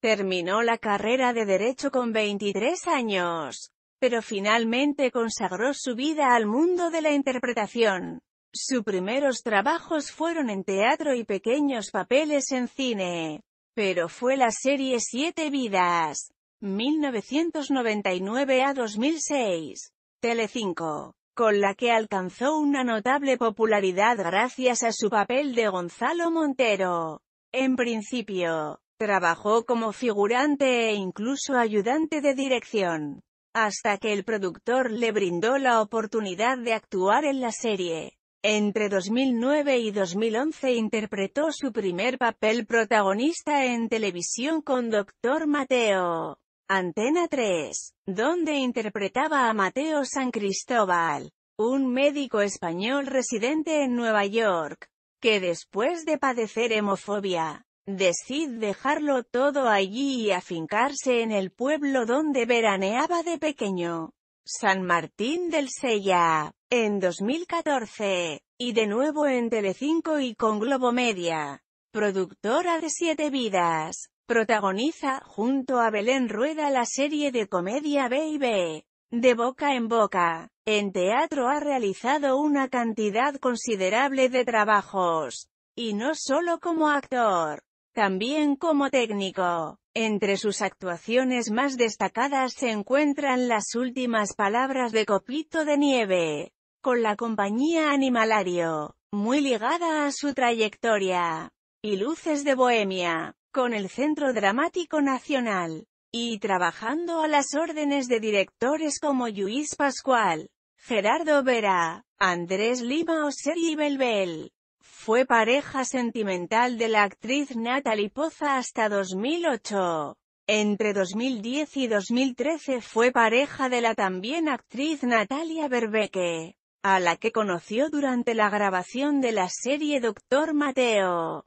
Terminó la carrera de Derecho con 23 años, pero finalmente consagró su vida al mundo de la interpretación. Sus primeros trabajos fueron en teatro y pequeños papeles en cine, pero fue la serie Siete Vidas, 1999 a 2006, Telecinco, con la que alcanzó una notable popularidad gracias a su papel de Gonzalo Montero. En principio, Trabajó como figurante e incluso ayudante de dirección, hasta que el productor le brindó la oportunidad de actuar en la serie. Entre 2009 y 2011 interpretó su primer papel protagonista en televisión con Doctor Mateo, Antena 3, donde interpretaba a Mateo San Cristóbal, un médico español residente en Nueva York, que después de padecer hemofobia, Decid dejarlo todo allí y afincarse en el pueblo donde veraneaba de pequeño. San Martín del Sella, en 2014, y de nuevo en Telecinco y con Globo Media. Productora de Siete Vidas, protagoniza junto a Belén Rueda la serie de comedia Baby, De boca en boca, en teatro ha realizado una cantidad considerable de trabajos, y no solo como actor. También como técnico. Entre sus actuaciones más destacadas se encuentran las últimas palabras de Copito de Nieve, con la compañía Animalario, muy ligada a su trayectoria, y Luces de Bohemia, con el Centro Dramático Nacional, y trabajando a las órdenes de directores como Luis Pascual, Gerardo Vera, Andrés Lima o Sergi Belbel. Fue pareja sentimental de la actriz Natalie Poza hasta 2008. Entre 2010 y 2013 fue pareja de la también actriz Natalia Berbeque, a la que conoció durante la grabación de la serie Doctor Mateo.